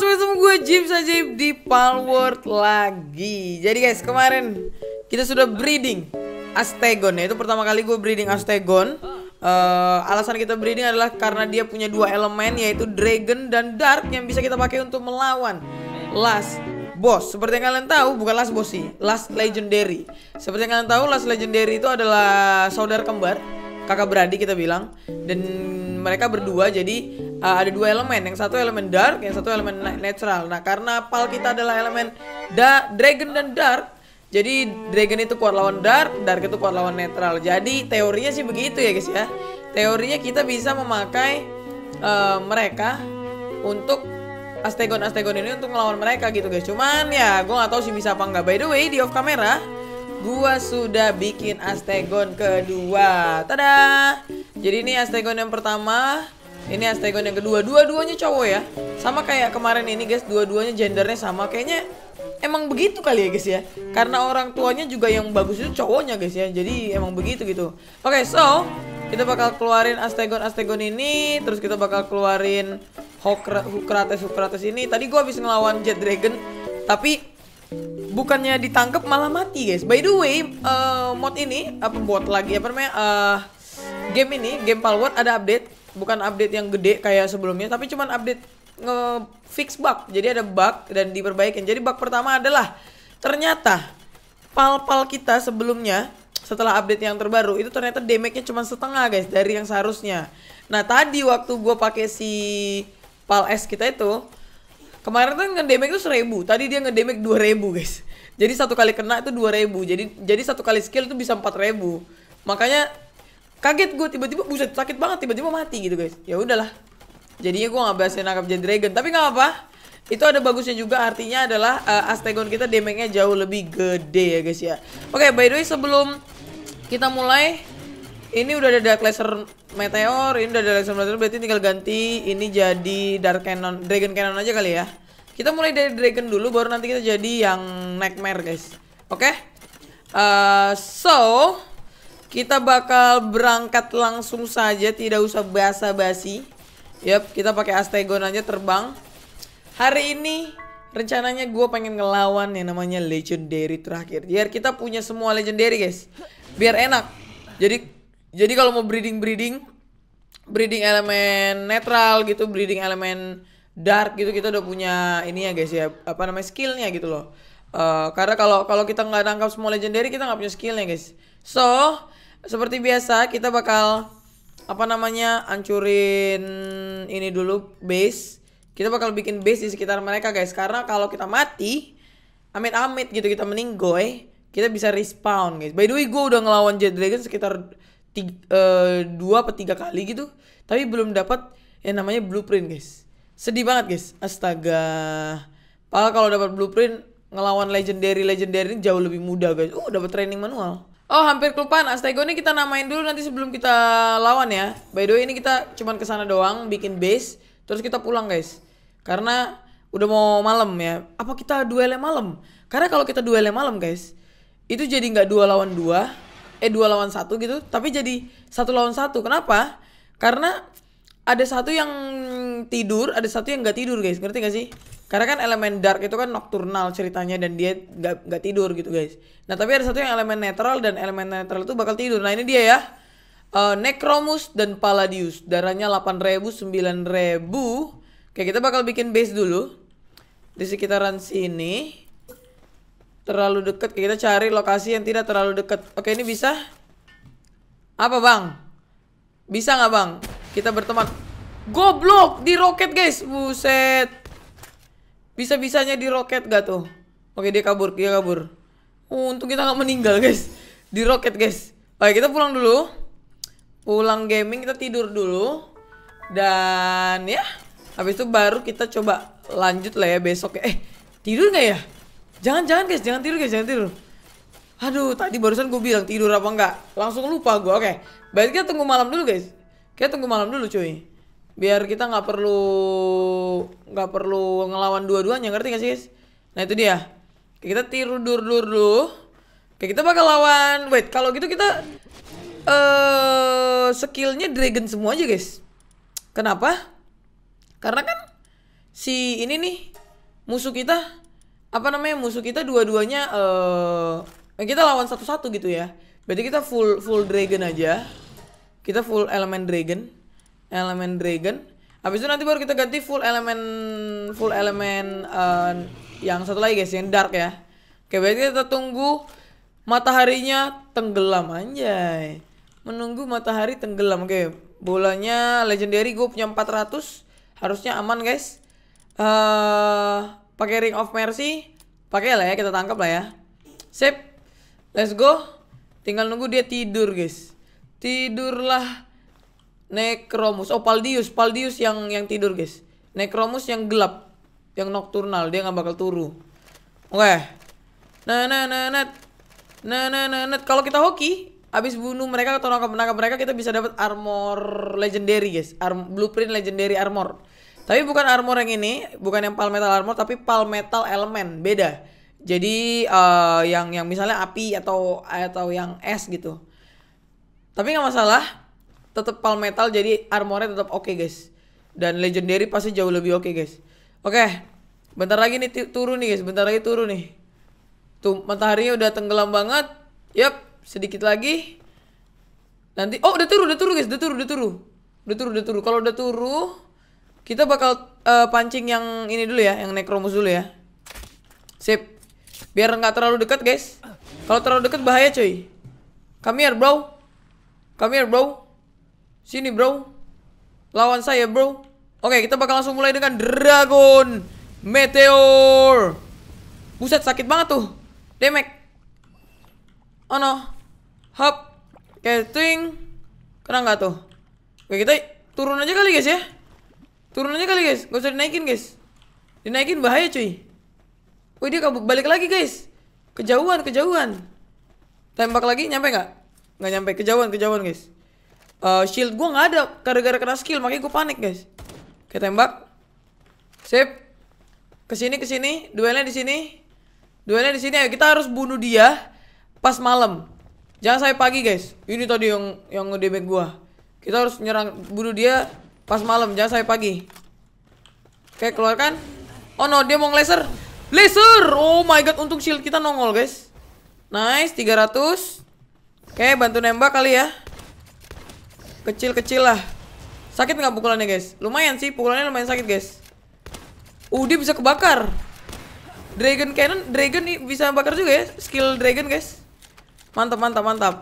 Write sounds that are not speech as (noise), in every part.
semua gue Jim saja di Palworld lagi Jadi guys kemarin kita sudah breeding Astegon ya Itu pertama kali gue breeding Astegon uh, Alasan kita breeding adalah karena dia punya dua elemen Yaitu Dragon dan Dark Yang bisa kita pakai untuk melawan Last Boss Seperti yang kalian tahu bukan Last Boss sih Last Legendary Seperti yang kalian tahu Last Legendary itu adalah saudara kembar kakak beradik kita bilang dan mereka berdua jadi uh, ada dua elemen yang satu elemen dark yang satu elemen natural nah karena pal kita adalah elemen da dragon dan dark jadi dragon itu kuat lawan dark dark itu kuat lawan netral jadi teorinya sih begitu ya guys ya teorinya kita bisa memakai uh, mereka untuk Astegon Astegon ini untuk melawan mereka gitu guys cuman ya gue gak tahu sih bisa apa nggak by the way di off camera gua sudah bikin Astegon kedua. Tada! Jadi ini Astegon yang pertama, ini Astegon yang kedua. Dua-duanya cowok ya. Sama kayak kemarin ini guys, dua-duanya gendernya sama. Kayaknya emang begitu kali ya guys ya. Karena orang tuanya juga yang bagus itu cowoknya guys ya. Jadi emang begitu gitu. Oke, okay, so kita bakal keluarin Astegon Astegon ini terus kita bakal keluarin Hokrates Hokrates ini tadi gue habis ngelawan Jet Dragon tapi bukannya ditangkap malah mati guys. By the way, uh, mod ini apa buat lagi apa namanya uh, game ini game Palworld ada update, bukan update yang gede kayak sebelumnya, tapi cuman update nge fix bug. Jadi ada bug dan diperbaikin. Jadi bug pertama adalah ternyata pal-pal kita sebelumnya setelah update yang terbaru itu ternyata damage-nya cuma setengah guys dari yang seharusnya. Nah tadi waktu gue pakai si pal S kita itu Kemarin tuh ngedemek tuh seribu, tadi dia ngedemek dua ribu guys. Jadi satu kali kena itu dua ribu, jadi jadi satu kali skill itu bisa empat ribu. Makanya kaget gue tiba-tiba buset sakit banget tiba-tiba mati gitu guys. Ya udahlah. Jadinya gue nggak bahasin nangkap jadi Dragon, tapi nggak apa. Itu ada bagusnya juga artinya adalah uh, Astegon kita damage jauh lebih gede ya guys ya. Oke, okay, by the way sebelum kita mulai ini udah ada Dark Laser Meteor, ini udah ada Laser Meteor, berarti tinggal ganti ini jadi Dark Cannon, Dragon Cannon aja kali ya. Kita mulai dari Dragon dulu, baru nanti kita jadi yang Nightmare guys. Oke? Okay? Uh, eh, so, kita bakal berangkat langsung saja, tidak usah basa-basi. Yap, kita pakai Astegon aja terbang. Hari ini rencananya gue pengen ngelawan yang namanya legendary terakhir biar kita punya semua legendary guys biar enak jadi jadi kalau mau breeding breeding breeding elemen netral gitu, breeding elemen dark gitu kita udah punya ini ya guys ya apa namanya skillnya gitu loh. Uh, karena kalau kalau kita nggak tangkap semua legendary kita nggak punya skillnya guys. So seperti biasa kita bakal apa namanya ancurin ini dulu base. Kita bakal bikin base di sekitar mereka guys. Karena kalau kita mati amit-amit gitu kita meninggoy kita bisa respawn guys. By the way gue udah ngelawan Jet Dragon sekitar tiga, uh, dua atau tiga kali gitu tapi belum dapat yang namanya blueprint guys sedih banget guys astaga padahal kalau dapat blueprint ngelawan legendary legendary ini jauh lebih mudah guys uh dapat training manual Oh hampir kelupaan astago ini kita namain dulu nanti sebelum kita lawan ya By the way ini kita cuman kesana doang bikin base Terus kita pulang guys Karena udah mau malam ya Apa kita duelnya malam? Karena kalau kita duelnya malam guys Itu jadi nggak dua lawan dua eh dua lawan satu gitu tapi jadi satu lawan satu kenapa karena ada satu yang tidur ada satu yang nggak tidur guys ngerti gak sih karena kan elemen dark itu kan nocturnal ceritanya dan dia nggak nggak tidur gitu guys nah tapi ada satu yang elemen netral dan elemen netral itu bakal tidur nah ini dia ya uh, Necromus dan Paladius. darahnya 8000 9000 oke kita bakal bikin base dulu di sekitaran sini terlalu dekat kita cari lokasi yang tidak terlalu dekat oke ini bisa apa bang bisa nggak bang kita berteman goblok di roket guys buset bisa bisanya di roket gak tuh oke dia kabur dia kabur uh, untung kita nggak meninggal guys di roket guys Oke, kita pulang dulu pulang gaming kita tidur dulu dan ya habis itu baru kita coba lanjut lah ya besok eh tidur nggak ya Jangan, jangan guys, jangan tidur guys, jangan tidur. Aduh, tadi barusan gue bilang tidur apa enggak. Langsung lupa gue, oke. Okay. Baik kita tunggu malam dulu guys. Kita tunggu malam dulu cuy. Biar kita gak perlu Gak perlu ngelawan dua-duanya, ngerti gak sih guys? Nah itu dia. kita tidur dulu dulu. Oke, kita bakal lawan. Wait, kalau gitu kita eh uh, skillnya dragon semua aja guys. Kenapa? Karena kan si ini nih musuh kita apa namanya musuh kita dua-duanya eh uh, kita lawan satu-satu gitu ya. Berarti kita full full dragon aja. Kita full elemen dragon. Elemen dragon. Habis itu nanti baru kita ganti full elemen full elemen uh, eh, yang satu lagi guys, yang dark ya. Oke, berarti kita tunggu mataharinya tenggelam anjay. Menunggu matahari tenggelam. Oke, bolanya legendary gue punya 400. Harusnya aman guys. Eh uh, pakai ring of mercy pakai lah ya kita tangkap lah ya sip let's go tinggal nunggu dia tidur guys tidurlah Necromus oh Paldius Paldius yang yang tidur guys Necromus yang gelap yang nocturnal dia nggak bakal turu oke okay. nah nah nah nah nah nah nah, kalau kita hoki abis bunuh mereka atau nangkap nangkap mereka kita bisa dapat armor legendary guys Arm blueprint legendary armor tapi bukan armor yang ini, bukan yang pal metal armor, tapi pal metal elemen, beda. Jadi uh, yang yang misalnya api atau atau yang es gitu. Tapi nggak masalah, tetap metal jadi armornya tetap oke okay, guys. Dan legendary pasti jauh lebih oke okay, guys. Oke, okay, bentar lagi nih turun nih guys, bentar lagi turun nih. Tuh mataharinya udah tenggelam banget. Yap, sedikit lagi. Nanti, oh udah turun, udah turun guys, udah turun, udah turun, udah turun, udah turun. Kalau udah turun kita bakal uh, pancing yang ini dulu ya, yang Necromus dulu ya. Sip. Biar nggak terlalu dekat, guys. Kalau terlalu dekat bahaya, cuy. Come here, bro. Come here, bro. Sini, bro. Lawan saya, bro. Oke, kita bakal langsung mulai dengan Dragon Meteor. Buset, sakit banget tuh. Demek. Oh no. Hop. Kayak Kena nggak tuh? Oke, kita turun aja kali, guys ya. Turun aja kali guys, gak usah dinaikin guys. Dinaikin bahaya cuy. Wih dia balik lagi guys. Kejauhan, kejauhan. Tembak lagi nyampe gak? Nggak nyampe, kejauhan, kejauhan guys. Uh, shield gue gak ada gara-gara kena skill, makanya gue panik guys. Oke tembak. Sip. Kesini kesini, duelnya di sini. Duelnya di sini. Ayo kita harus bunuh dia pas malam. Jangan sampai pagi guys. Ini tadi yang yang ngedemek gue. Kita harus nyerang bunuh dia Pas malam, jangan sampai pagi. Oke, keluarkan. Oh no, dia mau laser. Laser! Oh my god, untung shield kita nongol, guys. Nice, 300. Oke, bantu nembak kali ya. Kecil-kecil lah. Sakit nggak pukulannya, guys? Lumayan sih, pukulannya lumayan sakit, guys. Uh, dia bisa kebakar. Dragon Cannon, Dragon nih bisa bakar juga ya. Skill Dragon, guys. Mantap, mantap, mantap.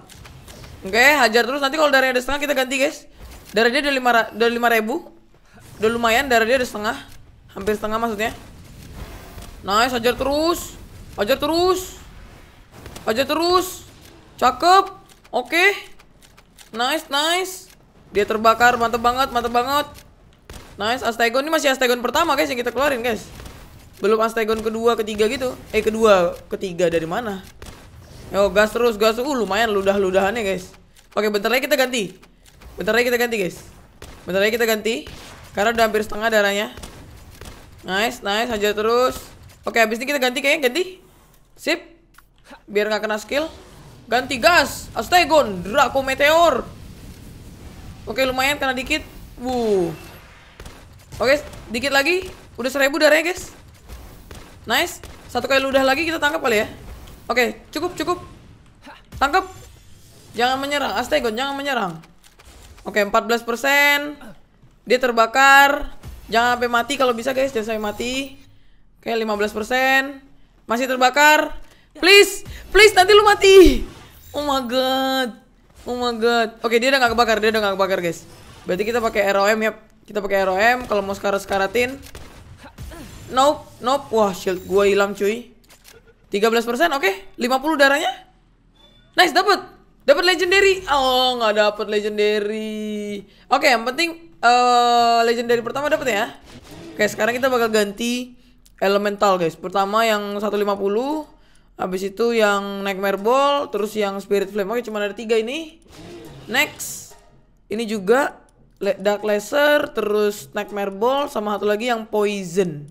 Oke, hajar terus. Nanti kalau dari ada setengah kita ganti, guys. Darah dia udah lima, udah lima ribu Udah lumayan, darah dia udah setengah Hampir setengah maksudnya Nice, ajar terus Ajar terus Ajar terus Cakep Oke okay. Nice, nice Dia terbakar, mantep banget, mantep banget Nice, astagon Ini masih astagon pertama guys yang kita keluarin guys Belum astagon kedua, ketiga gitu Eh, kedua, ketiga dari mana? Yo, gas terus, gas Uh, lumayan ludah-ludahannya guys Oke, bentar lagi kita ganti Bentar lagi kita ganti guys Bentar lagi kita ganti Karena udah hampir setengah darahnya Nice, nice, aja terus Oke, habis ini kita ganti kayaknya, ganti Sip Biar gak kena skill Ganti gas Astagon, Draco Meteor Oke, lumayan kena dikit Wuh Oke, dikit lagi Udah seribu darahnya guys Nice Satu kali ludah lagi kita tangkap kali ya Oke, cukup, cukup Tangkap Jangan menyerang, Astagon, jangan menyerang Oke, 14%. Dia terbakar. Jangan sampai mati kalau bisa, guys. Jangan sampai mati. Oke, 15%. Masih terbakar. Please, please nanti lu mati. Oh my god. Oh my god. Oke, dia udah gak kebakar, dia udah gak kebakar, guys. Berarti kita pakai ROM ya. Kita pakai ROM kalau mau sekarat-sekaratin. Nope, nope. Wah, shield gua hilang, cuy. 13%, oke. Okay. 50 darahnya. Nice, dapat. Dapat legendary. Oh, nggak dapat legendary. Oke, yang penting uh, legendary pertama dapat ya. Oke, sekarang kita bakal ganti elemental, guys. Pertama yang 150, habis itu yang nightmare ball, terus yang spirit flame. Oke, cuma ada tiga ini. Next, ini juga dark laser, terus nightmare ball, sama satu lagi yang poison.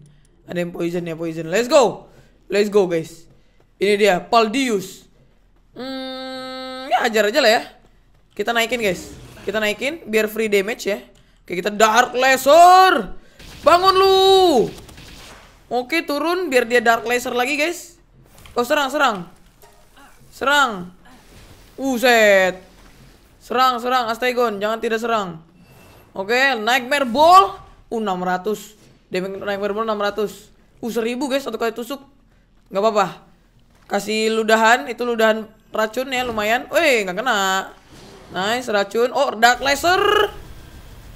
Ada yang poison ya, poison. Let's go, let's go, guys. Ini dia, Paldius. Hmm, Kayaknya hajar aja lah ya. Kita naikin guys. Kita naikin biar free damage ya. Oke kita dark laser. Bangun lu. Oke turun biar dia dark laser lagi guys. Oh serang serang. Serang. Uset. Serang serang astaigon Jangan tidak serang. Oke nightmare ball. Uh 600. Damage nightmare ball 600. Uh 1000 guys satu kali tusuk. Gak apa-apa. Kasih ludahan itu ludahan racunnya lumayan. Wih, nggak kena. Nice, racun. Oh, dark laser.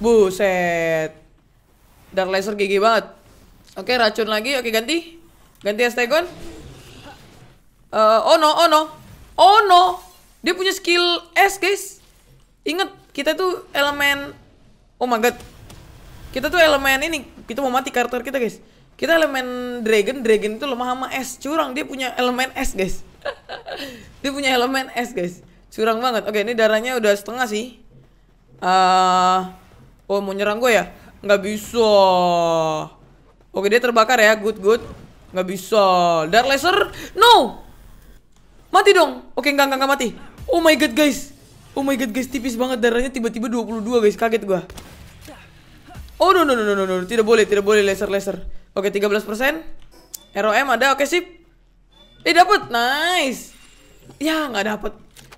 Buset. Dark laser gigi banget. Oke, racun lagi. Oke, ganti. Ganti astagon, Uh, eh, oh no, oh no. Oh no. Dia punya skill S, guys. Ingat, kita tuh elemen... Oh my god. Kita tuh elemen ini. Kita mau mati karakter kita, guys. Kita elemen dragon. Dragon itu lemah sama S. Curang, dia punya elemen S, guys dia punya elemen es guys curang banget oke ini darahnya udah setengah sih uh, oh mau nyerang gue ya nggak bisa oke dia terbakar ya good good nggak bisa dark laser no mati dong oke nggak nggak mati oh my god guys oh my god guys tipis banget darahnya tiba-tiba 22 guys kaget gue. oh no no no no no, no. tidak boleh tidak boleh laser laser oke 13% ROM ada oke sip Eh dapat, nice. Ya nggak dapat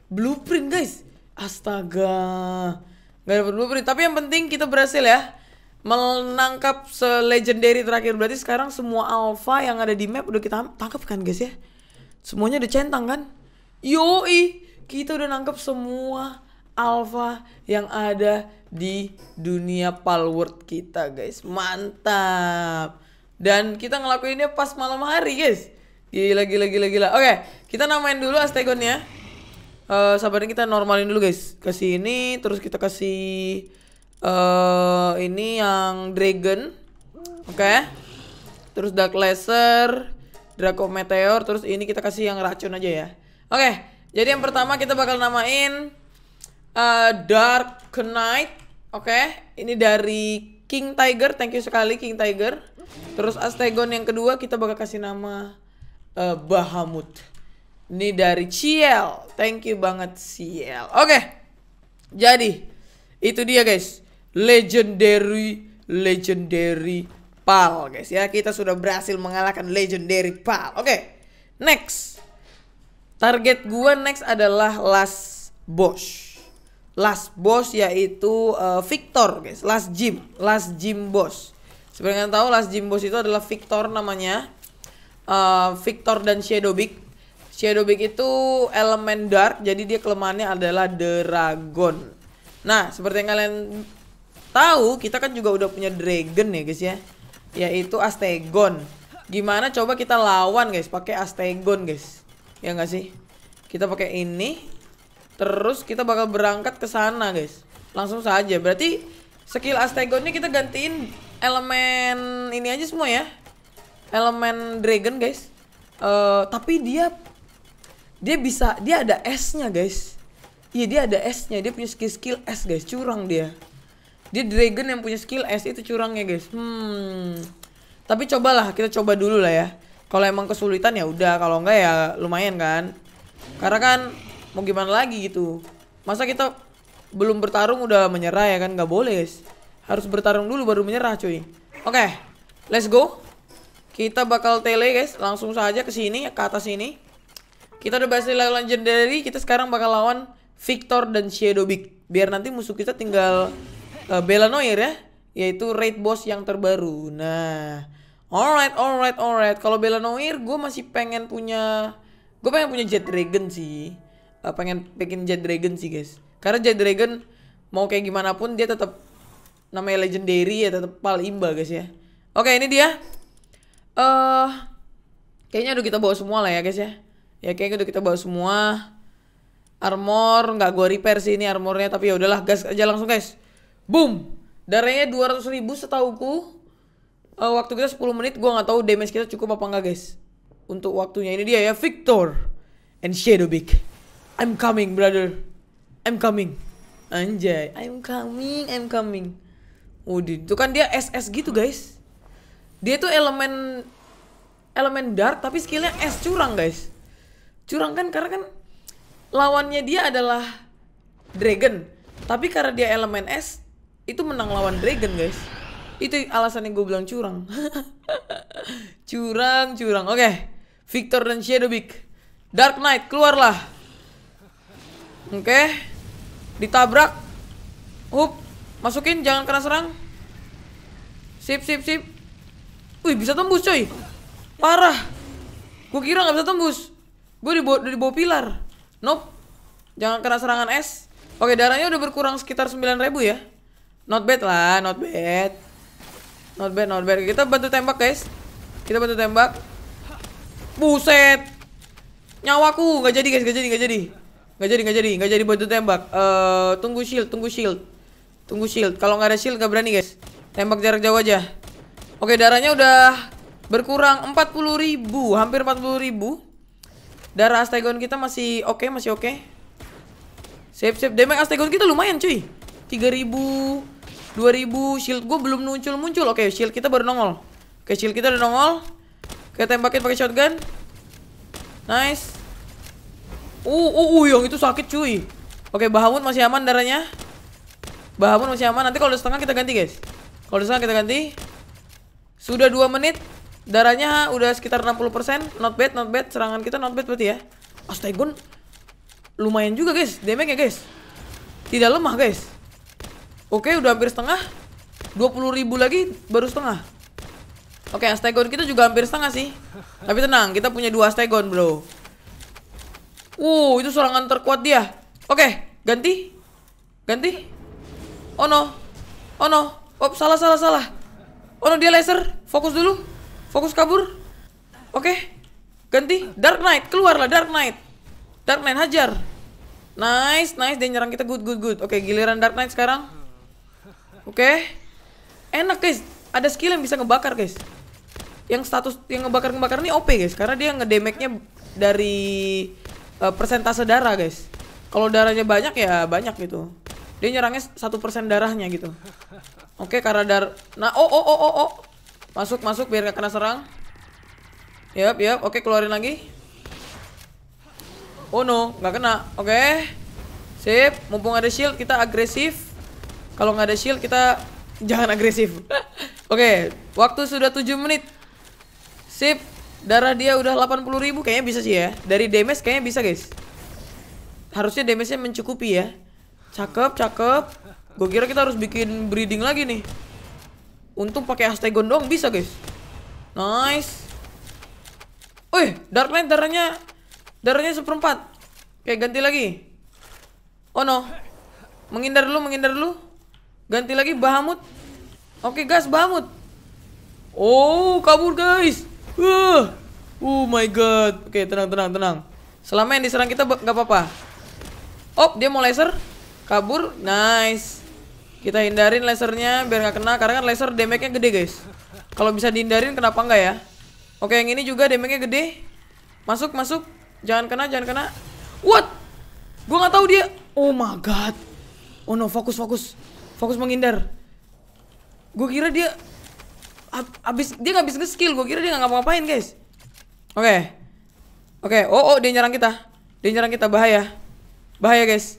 blueprint guys. Astaga, nggak dapat blueprint. Tapi yang penting kita berhasil ya menangkap se legendary terakhir. Berarti sekarang semua alpha yang ada di map udah kita tangkap kan guys ya. Semuanya udah centang kan? Yoi, kita udah nangkap semua alpha yang ada di dunia palworld kita guys. Mantap. Dan kita ngelakuinnya pas malam hari guys Gila, gila, gila, gila. Oke, okay, kita namain dulu astagonnya Uh, eh, sabarin kita normalin dulu guys. Kasih ini, terus kita kasih uh, ini yang Dragon. Oke. Okay. Terus Dark Laser, Draco Meteor, terus ini kita kasih yang racun aja ya. Oke, okay, jadi yang pertama kita bakal namain uh, Dark Knight. Oke, okay. ini dari King Tiger. Thank you sekali King Tiger. Terus astagon yang kedua kita bakal kasih nama uh, Bahamut. Ini dari Ciel. Thank you banget Ciel. Oke. Okay. Jadi itu dia guys. Legendary legendary Pal guys ya. Kita sudah berhasil mengalahkan legendary Pal. Oke. Okay. Next. Target gua next adalah Last Boss. Last Boss yaitu uh, Victor guys. Last Jim, Last Jim Boss. Sebenarnya tahu Last Jim Boss itu adalah Victor namanya Eh, Victor dan Shadow Big. Shadow Big itu elemen dark, jadi dia kelemahannya adalah dragon. Nah, seperti yang kalian tahu, kita kan juga udah punya dragon ya guys ya, yaitu Astegon. Gimana coba kita lawan guys, pakai Astegon guys, ya nggak sih? Kita pakai ini, terus kita bakal berangkat ke sana guys. Langsung saja, berarti skill Astegonnya kita gantiin elemen ini aja semua ya elemen dragon guys. Uh, tapi dia dia bisa dia ada S nya guys. Iya dia ada S nya dia punya skill skill S guys curang dia. Dia dragon yang punya skill S itu curangnya guys. Hmm. Tapi cobalah kita coba dulu lah ya. Kalau emang kesulitan ya udah, kalau enggak ya lumayan kan. Karena kan mau gimana lagi gitu. Masa kita belum bertarung udah menyerah ya kan nggak boleh guys. Harus bertarung dulu baru menyerah cuy. Oke, okay, let's go. Kita bakal tele guys, langsung saja ke sini ke atas sini. Kita udah berhasil lawan legendary, kita sekarang bakal lawan Victor dan Shadow Big. Biar nanti musuh kita tinggal uh, eh, Noir ya, yaitu raid boss yang terbaru. Nah, alright, alright, alright. Kalau Belanoir Noir, gue masih pengen punya, gue pengen punya Jet Dragon sih. Uh, pengen bikin Jet Dragon sih guys. Karena Jet Dragon mau kayak gimana pun dia tetap namanya legendary ya tetap pal imba guys ya. Oke, ini dia uh, kayaknya udah kita bawa semua lah ya guys ya. Ya kayaknya udah kita bawa semua. Armor nggak gua repair sih ini armornya tapi ya udahlah gas aja langsung guys. Boom. Darahnya ratus ribu setauku. Uh, waktu kita 10 menit gua nggak tahu damage kita cukup apa nggak guys. Untuk waktunya ini dia ya Victor and Shadowbeak, I'm coming brother. I'm coming. Anjay, I'm coming, I'm coming. udah itu kan dia SS gitu guys. Dia tuh elemen elemen dark tapi skillnya es curang guys. Curang kan karena kan lawannya dia adalah dragon. Tapi karena dia elemen es itu menang lawan dragon guys. Itu alasan yang gue bilang curang. (laughs) curang, curang. Oke. Okay. Victor dan Shadowbeak. Dark Knight keluarlah. Oke. Okay. Ditabrak. Hup. Masukin jangan kena serang. Sip, sip, sip. Wih bisa tembus coy Parah Gue kira gak bisa tembus Gue di bawah, di bawah pilar Nope Jangan kena serangan es Oke darahnya udah berkurang sekitar 9000 ya Not bad lah not bad Not bad not bad Kita bantu tembak guys Kita bantu tembak Buset Nyawaku Gak jadi guys gak jadi gak jadi Gak jadi gak jadi gak jadi bantu tembak uh, Tunggu shield tunggu shield Tunggu shield Kalau gak ada shield gak berani guys Tembak jarak jauh aja Oke, darahnya udah berkurang 40 ribu, hampir 40 ribu. Darah Astegon kita masih oke, okay, masih oke. Okay. Sip, sip. Damage Astegon kita lumayan, cuy. ribu 3000, ribu Shield gue belum muncul-muncul. Oke, okay, shield kita baru nongol. Oke, okay, shield kita udah nongol. Oke, okay, tembakin pakai shotgun. Nice. Uh, uh, uh, yang itu sakit, cuy. Oke, okay, Bahamut masih aman darahnya. Bahamut masih aman. Nanti kalau udah setengah kita ganti, guys. Kalau udah setengah kita ganti. Sudah 2 menit. Darahnya udah sekitar 60%. Not bad, not bad. Serangan kita not bad berarti ya. Astagun lumayan juga guys. damage ya guys. Tidak lemah guys. Oke, udah hampir setengah. 20 ribu lagi baru setengah. Oke, Astagon kita juga hampir setengah sih. Tapi tenang, kita punya dua Astagon bro. Wow, uh, itu serangan terkuat dia. Oke, ganti. Ganti. Oh no. Oh no. Oh, salah, salah, salah. Oh no, dia laser. Fokus dulu. Fokus kabur. Oke. Okay. Ganti. Dark Knight. Keluarlah Dark Knight. Dark Knight hajar. Nice, nice. Dia nyerang kita good, good, good. Oke, okay, giliran Dark Knight sekarang. Oke. Okay. Enak guys. Ada skill yang bisa ngebakar guys. Yang status yang ngebakar-ngebakar ini OP guys. Karena dia ngedemeknya dari uh, persentase darah guys. Kalau darahnya banyak ya banyak gitu. Dia nyerangnya satu persen darahnya gitu. Oke, dar Nah, oh, oh, oh, oh, oh. Masuk, masuk biar gak kena serang. Yap, yap. Oke, keluarin lagi. Oh no, Gak kena. Oke. Sip, mumpung ada shield kita agresif. Kalau gak ada shield kita (laughs) jangan agresif. (laughs) Oke, waktu sudah 7 menit. Sip, darah dia udah 80 ribu kayaknya bisa sih ya. Dari damage kayaknya bisa, guys. Harusnya damage-nya mencukupi ya. Cakep, cakep. Gue kira kita harus bikin breeding lagi nih. Untung pakai Astegon doang bisa, guys. Nice. Wih, Dark Knight darahnya darahnya seperempat. Oke, ganti lagi. Oh no. Menghindar dulu, menghindar dulu. Ganti lagi Bahamut. Oke, gas Bahamut. Oh, kabur, guys. Uh. Oh my god. Oke, tenang, tenang, tenang. Selama yang diserang kita nggak apa-apa. Oh, dia mau laser. Kabur. Nice. Kita hindarin lasernya biar nggak kena karena kan laser damage-nya gede, guys. Kalau bisa dihindarin kenapa nggak ya? Oke, yang ini juga damage-nya gede. Masuk, masuk. Jangan kena, jangan kena. What? Gua nggak tahu dia. Oh my god. Oh no, fokus, fokus. Fokus menghindar. gua kira dia habis dia nggak habis nge-skill. Gue kira dia nggak ngapa-ngapain, guys. Oke. Oke, oh oh dia nyerang kita. Dia nyerang kita bahaya. Bahaya, guys.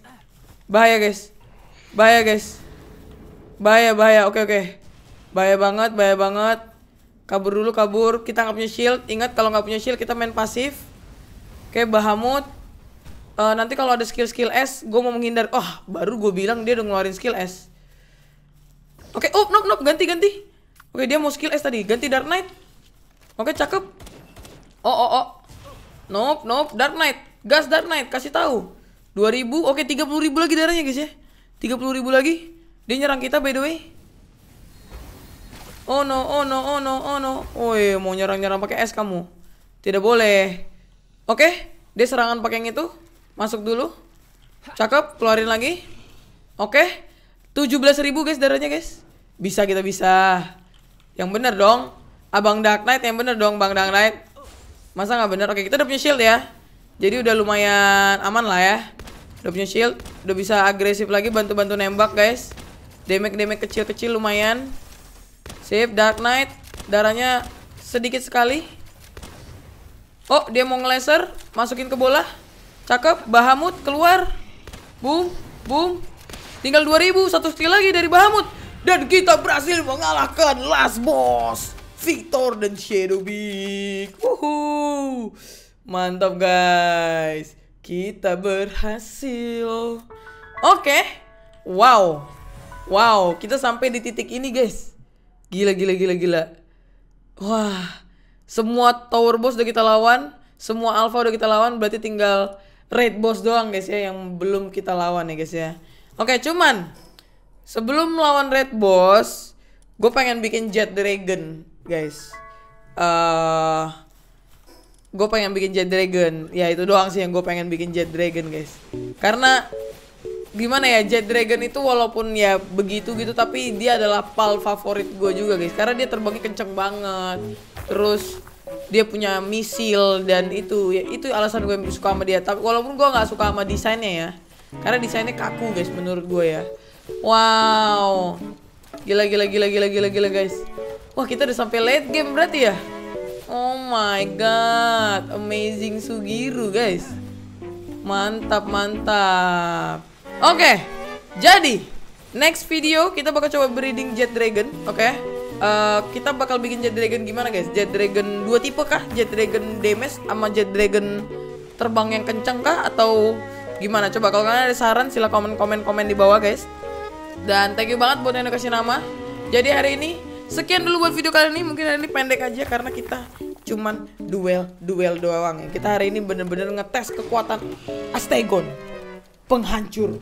Bahaya, guys. Bahaya, guys. Bahaya, bahaya. Oke, oke. Bahaya banget, bahaya banget. Kabur dulu, kabur. Kita nggak punya shield. Ingat kalau nggak punya shield kita main pasif. Oke, Bahamut. Uh, nanti kalau ada skill-skill S, gue mau menghindar. Oh, baru gue bilang dia udah ngeluarin skill S. Oke, oh, nop, nop, ganti, ganti. Oke, dia mau skill S tadi. Ganti Dark Knight. Oke, cakep. Oh, oh, oh. Nop, nop, Dark Knight. Gas Dark Knight, kasih tahu. 2000, oke okay, ribu lagi darahnya, guys ya. ribu lagi. Dia nyerang kita by the way. Oh no, oh no, oh no, oh no. Woi, mau nyerang-nyerang pakai es kamu. Tidak boleh. Oke, okay, dia serangan pakai yang itu. Masuk dulu. Cakep, keluarin lagi. Oke. Okay. 17.000 guys darahnya guys. Bisa kita bisa. Yang bener dong. Abang Dark Knight yang bener dong Bang Dark Knight. Masa nggak bener? Oke, kita udah punya shield ya. Jadi udah lumayan aman lah ya. Udah punya shield, udah bisa agresif lagi bantu-bantu nembak guys. Damage-damage kecil-kecil lumayan. Save Dark Knight. Darahnya sedikit sekali. Oh, dia mau ngelaser. Masukin ke bola. Cakep. Bahamut keluar. Boom, boom. Tinggal 2000, satu skill lagi dari Bahamut. Dan kita berhasil mengalahkan last boss. Victor dan Shadow Big. Wuhu. Mantap guys. Kita berhasil. Oke. Okay. Wow. Wow, kita sampai di titik ini, guys. Gila, gila, gila, gila. Wah, semua tower boss udah kita lawan, semua alpha udah kita lawan, berarti tinggal raid boss doang, guys ya, yang belum kita lawan ya, guys ya. Oke, cuman sebelum melawan raid boss, gue pengen bikin jet dragon, guys. Uh, eh, gue pengen bikin jet dragon, ya itu doang sih yang gue pengen bikin jet dragon, guys. Karena gimana ya Jet Dragon itu walaupun ya begitu gitu tapi dia adalah pal favorit gue juga guys karena dia terbangnya kenceng banget terus dia punya misil dan itu ya, itu alasan gue suka sama dia tapi walaupun gue nggak suka sama desainnya ya karena desainnya kaku guys menurut gue ya wow gila gila gila gila gila gila guys wah kita udah sampai late game berarti ya oh my god amazing Sugiru guys mantap mantap Oke, okay, jadi next video kita bakal coba breeding Jet Dragon, oke? Okay? Uh, eh, kita bakal bikin Jet Dragon gimana guys? Jet Dragon dua tipe kah? Jet Dragon damage sama Jet Dragon terbang yang kenceng kah? Atau gimana? Coba kalau kalian ada saran sila komen-komen-komen di bawah guys. Dan thank you banget buat yang udah kasih nama. Jadi hari ini sekian dulu buat video kali ini. Mungkin hari ini pendek aja karena kita cuman duel-duel doang. Kita hari ini bener-bener ngetes kekuatan Astegon penghancur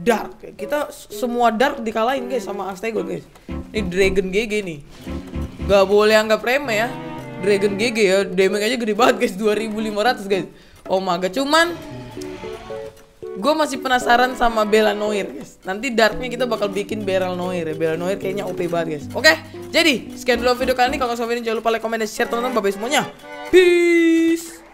dark kita semua dark dikalahin guys sama Astego guys ini Dragon GG nih nggak boleh anggap remeh ya Dragon GG ya damage aja gede banget guys 2500 guys oh my god cuman gue masih penasaran sama Bela Noir guys nanti darknya kita bakal bikin Beral Noir ya Bella Noir kayaknya OP banget guys oke okay, jadi sekian dulu video kali ini kalau kalian suka ini jangan lupa like, komen, dan share teman-teman semuanya peace